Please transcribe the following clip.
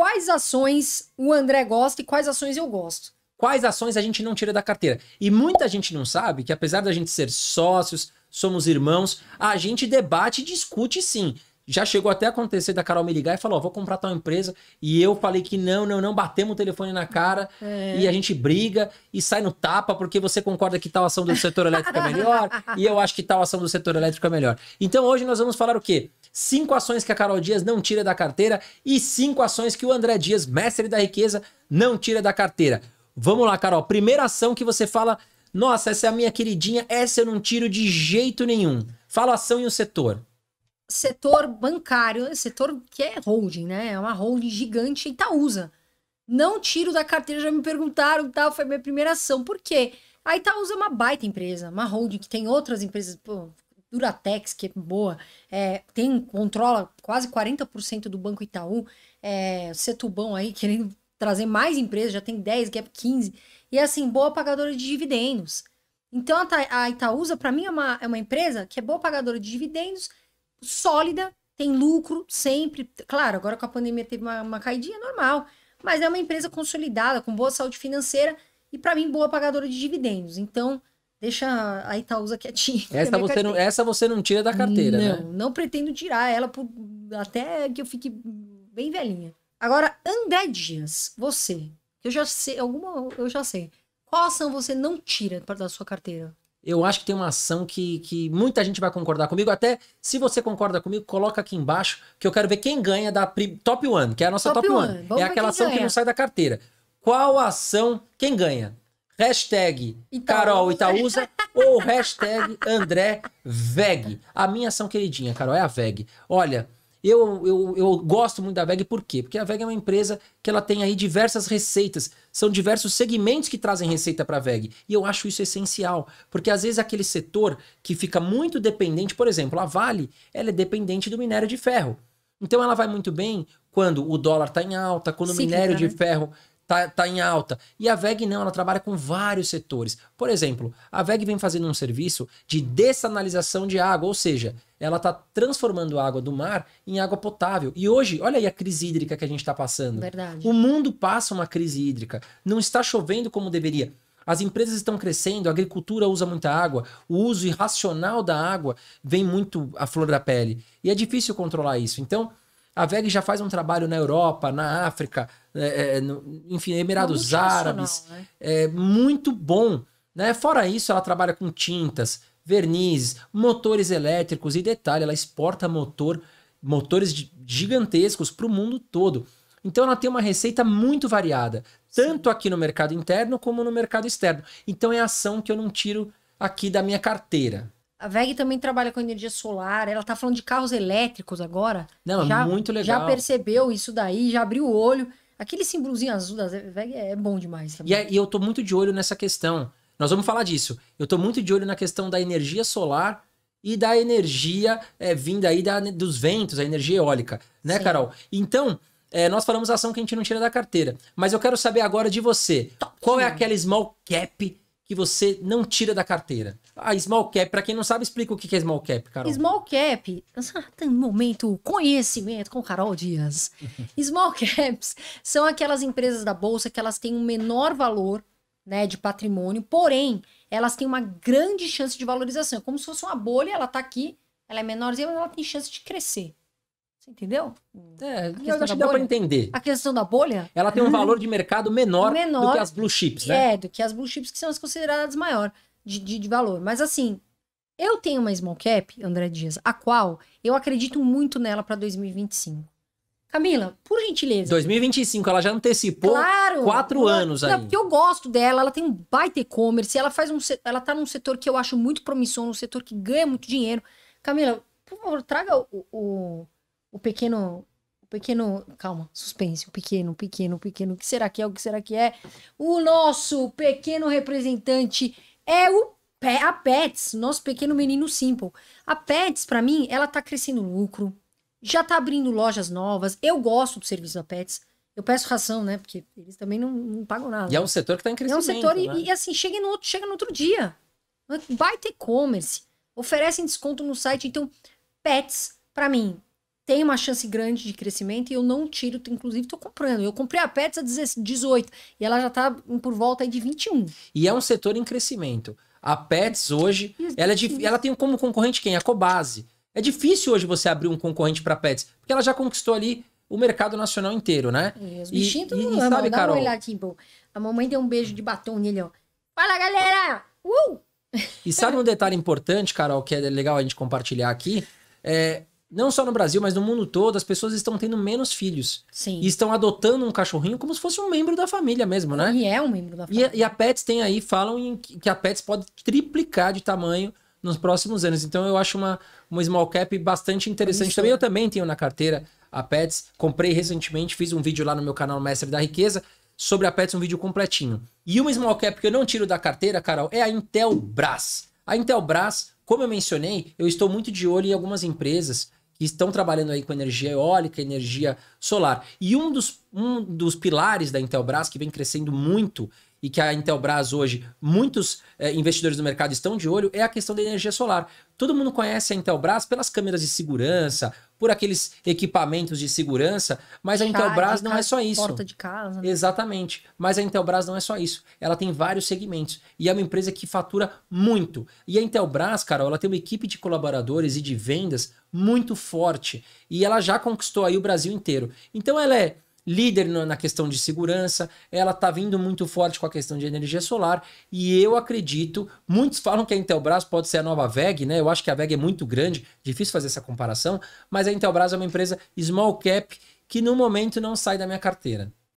quais ações o André gosta e quais ações eu gosto. Quais ações a gente não tira da carteira. E muita gente não sabe que, apesar da gente ser sócios, somos irmãos, a gente debate e discute sim. Já chegou até a acontecer da Carol me ligar e falar, ó, vou comprar tal empresa. E eu falei que não, não, não, batemos o telefone na cara. É. E a gente briga e sai no tapa porque você concorda que tal ação do setor elétrico é melhor e eu acho que tal ação do setor elétrico é melhor. Então hoje nós vamos falar o quê? cinco ações que a Carol Dias não tira da carteira e cinco ações que o André Dias, mestre da riqueza, não tira da carteira. Vamos lá, Carol. Primeira ação que você fala: nossa, essa é a minha queridinha, essa eu não tiro de jeito nenhum. Fala ação e o setor. Setor bancário, setor que é holding, né? É uma holding gigante, Itaúsa. Não tiro da carteira, já me perguntaram, e tal, foi minha primeira ação. Por quê? A Itaúsa é uma baita empresa, uma holding que tem outras empresas, pô, Duratex, que é boa, é, tem, controla quase 40% do Banco Itaú, é, Setubão aí querendo trazer mais empresas, já tem 10, Gap 15, e é assim, boa pagadora de dividendos. Então a Itaúsa, para mim, é uma, é uma empresa que é boa pagadora de dividendos, sólida, tem lucro sempre. Claro, agora com a pandemia teve uma, uma caidinha normal, mas é uma empresa consolidada, com boa saúde financeira e, para mim, boa pagadora de dividendos. Então, Deixa a Itaúsa quietinha. Essa, é você não, essa você não tira da carteira, não, né? Não, não pretendo tirar ela por, até que eu fique bem velhinha. Agora, André Dias, você. Eu já sei, alguma. Eu já sei. Qual ação você não tira da sua carteira? Eu acho que tem uma ação que, que muita gente vai concordar comigo. Até se você concorda comigo, coloca aqui embaixo, que eu quero ver quem ganha da Top One, que é a nossa Top, Top One. One. É aquela ação ganha. que não sai da carteira. Qual ação, quem ganha? hashtag Carol Itaúsa ou hashtag André Veg. A minha ação queridinha, Carol, é a Veg. Olha, eu, eu, eu gosto muito da VEG, por quê? Porque a VEG é uma empresa que ela tem aí diversas receitas, são diversos segmentos que trazem receita para a VEG. E eu acho isso essencial, porque às vezes aquele setor que fica muito dependente, por exemplo, a Vale, ela é dependente do minério de ferro. Então ela vai muito bem quando o dólar está em alta, quando o minério né? de ferro tá, tá em alta. E a VEG não, ela trabalha com vários setores. Por exemplo, a VEG vem fazendo um serviço de dessanalização de água, ou seja, ela está transformando a água do mar em água potável. E hoje, olha aí a crise hídrica que a gente está passando. Verdade. O mundo passa uma crise hídrica. Não está chovendo como deveria. As empresas estão crescendo, a agricultura usa muita água, o uso irracional da água vem muito à flor da pele. E é difícil controlar isso. Então, a VEG já faz um trabalho na Europa, na África, né, é, no, enfim, Emirados é Árabes. Né? É muito bom. Né? Fora isso, ela trabalha com tintas, vernizes, motores elétricos e detalhe, ela exporta motor, motores gigantescos para o mundo todo. Então ela tem uma receita muito variada, tanto aqui no mercado interno como no mercado externo. Então é ação que eu não tiro aqui da minha carteira. A VEG também trabalha com energia solar, ela tá falando de carros elétricos agora. Não, já, muito legal. Já percebeu isso daí, já abriu o olho. Aquele símbolozinho azul da VEG é bom demais também. E, é, e eu tô muito de olho nessa questão. Nós vamos falar disso. Eu tô muito de olho na questão da energia solar e da energia é, vinda aí da, né, dos ventos, a energia eólica, né, Sim. Carol? Então, é, nós falamos ação que a gente não tira da carteira. Mas eu quero saber agora de você. Top. Qual é aquela small cap que você não tira da carteira. A ah, small cap, para quem não sabe, explica o que é small cap, Carol. Small cap, tem um momento conhecimento com Carol Dias. small caps são aquelas empresas da bolsa que elas têm um menor valor, né, de patrimônio, porém, elas têm uma grande chance de valorização. É como se fosse uma bolha, ela está aqui, ela é menorzinha, mas ela tem chance de crescer. Você entendeu? É, eu acho que dá pra entender. A questão da bolha. Ela tem um uhum. valor de mercado menor, menor, do que as blue chips, né? É, do que as blue chips, que são as consideradas maior de, de, de valor. Mas assim, eu tenho uma small cap, André Dias, a qual eu acredito muito nela para 2025. Camila, por gentileza. 2025, ela já antecipou claro, quatro anos aí. Porque eu gosto dela, ela tem um baita e-commerce, ela faz um, ela tá num setor que eu acho muito promissor, um setor que ganha muito dinheiro. Camila, por favor, traga o, o o pequeno. O pequeno. Calma, suspense. O pequeno, pequeno, pequeno. O que será que é? O que será que é? O nosso pequeno representante é o a Pets, nosso pequeno menino Simple. A Pets, para mim, ela tá crescendo lucro, já tá abrindo lojas novas. Eu gosto do serviço da Pets. Eu peço ração, né? Porque eles também não, não pagam nada. E é um setor que tá em crescimento. É um setor né? e, e, assim, chega no, outro, chega no outro dia. Vai ter e-commerce. Oferecem desconto no site. Então, Pets, para mim, tem uma chance grande de crescimento e eu não tiro, inclusive estou comprando. Eu comprei a Pets a 18 e ela já está por volta de 21. E é um setor em crescimento. A Pets hoje, ela, é de, ela tem como concorrente quem? A Cobase. É difícil hoje você abrir um concorrente para Pets, porque ela já conquistou ali o mercado nacional inteiro, né? É, os bichinhos e, tudo, e, sabe, dá Carol? uma aqui, A mamãe deu um beijo de batom nele, ó. Fala, galera! Uh! E sabe um detalhe importante, Carol, que é legal a gente compartilhar aqui? É, não só no Brasil, mas no mundo todo, as pessoas estão tendo menos filhos. Sim. E estão adotando um cachorrinho como se fosse um membro da família mesmo, né? E é um membro da é, família. E, e a Pets tem aí, falam que a Pets pode triplicar de tamanho nos próximos anos. Então eu acho uma, uma small cap bastante interessante Isso. também. Eu também tenho na carteira a Pets. Comprei recentemente, fiz um vídeo lá no meu canal Mestre da Riqueza sobre a Pets, um vídeo completinho. E uma small cap que eu não tiro da carteira, Carol, é a Intelbras. A Intelbras, como eu mencionei, eu estou muito de olho em algumas empresas que estão trabalhando aí com energia eólica, energia solar. E um dos, um dos pilares da Intelbras, que vem crescendo muito e que a Intelbras hoje, muitos é, investidores do mercado estão de olho, é a questão da energia solar. Todo mundo conhece a Intelbras pelas câmeras de segurança, por aqueles equipamentos de segurança, mas a Intelbras não né? é só isso. Porta de casa. Né? Exatamente. Mas a Intelbras não é só isso. Ela tem vários segmentos e é uma empresa que fatura muito. E a Intelbras, Carol, ela tem uma equipe de colaboradores e de vendas muito forte e ela já conquistou aí o Brasil inteiro. Então ela é líder na questão de segurança, ela está vindo muito forte com a questão de energia solar e eu acredito, muitos falam que a Intelbras pode ser a nova VEG, né? Eu acho que a VEG é muito grande, difícil fazer essa comparação, mas a Intelbras é uma empresa small cap que no momento não sai da minha carteira.